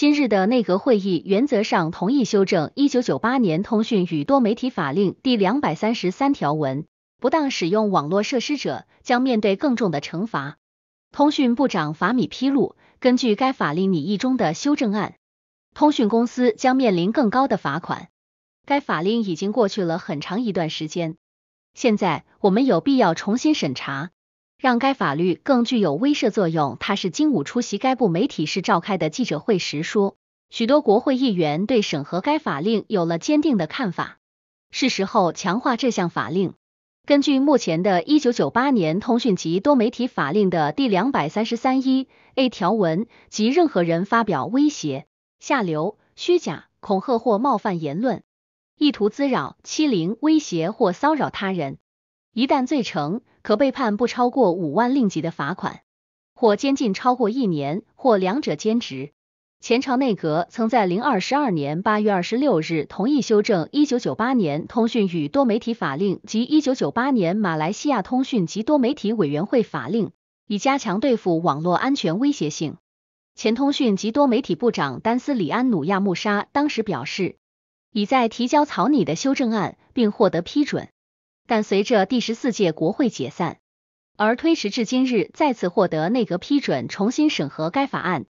今日的内阁会议原则上同意修正1998年通讯与多媒体法令第两百三十三条文，不当使用网络设施者将面对更重的惩罚。通讯部长法米披露，根据该法令拟议中的修正案，通讯公司将面临更高的罚款。该法令已经过去了很长一段时间，现在我们有必要重新审查。让该法律更具有威慑作用。他是周武出席该部媒体室召开的记者会时说，许多国会议员对审核该法令有了坚定的看法，是时候强化这项法令。根据目前的1998年通讯及多媒体法令的第 2331a 条文，及任何人发表威胁、下流、虚假、恐吓或冒犯言论，意图滋扰、欺凌、威胁或骚扰他人。一旦罪成，可被判不超过五万令吉的罚款，或监禁超过一年，或两者兼职。前朝内阁曾在零二十二年八月二十六日同意修正一九九八年通讯与多媒体法令及一九九八年马来西亚通讯及多媒体委员会法令，以加强对付网络安全威胁性。前通讯及多媒体部长丹斯里安努亚穆沙当时表示，已在提交草拟的修正案，并获得批准。但随着第十四届国会解散，而推迟至今日再次获得内阁批准，重新审核该法案。